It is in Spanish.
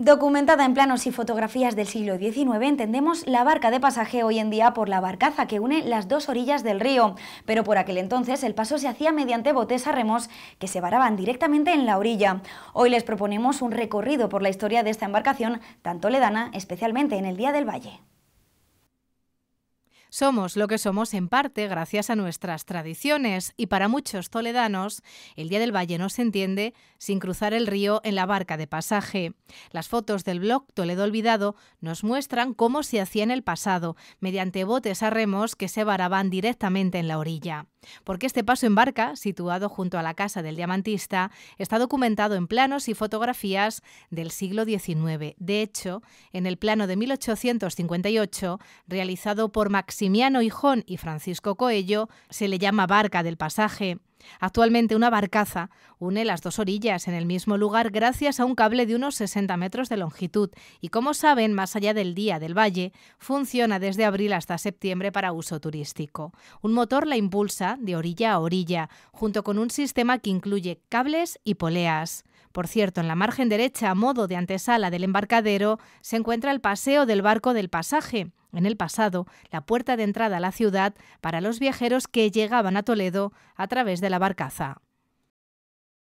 Documentada en planos y fotografías del siglo XIX, entendemos la barca de pasaje hoy en día por la barcaza que une las dos orillas del río, pero por aquel entonces el paso se hacía mediante botes a remos que se varaban directamente en la orilla. Hoy les proponemos un recorrido por la historia de esta embarcación, tanto ledana, especialmente en el Día del Valle. Somos lo que somos en parte gracias a nuestras tradiciones y para muchos toledanos el Día del Valle no se entiende sin cruzar el río en la barca de pasaje. Las fotos del blog Toledo Olvidado nos muestran cómo se hacía en el pasado, mediante botes a remos que se varaban directamente en la orilla. Porque este paso en barca, situado junto a la casa del diamantista, está documentado en planos y fotografías del siglo XIX. De hecho, en el plano de 1858, realizado por Maxim Simiano Hijón y Francisco Coello, se le llama Barca del Pasaje. Actualmente una barcaza une las dos orillas en el mismo lugar gracias a un cable de unos 60 metros de longitud y como saben, más allá del día del valle, funciona desde abril hasta septiembre para uso turístico. Un motor la impulsa de orilla a orilla, junto con un sistema que incluye cables y poleas. Por cierto, en la margen derecha, a modo de antesala del embarcadero, se encuentra el paseo del barco del pasaje, en el pasado la puerta de entrada a la ciudad para los viajeros que llegaban a Toledo a través de la barcaza.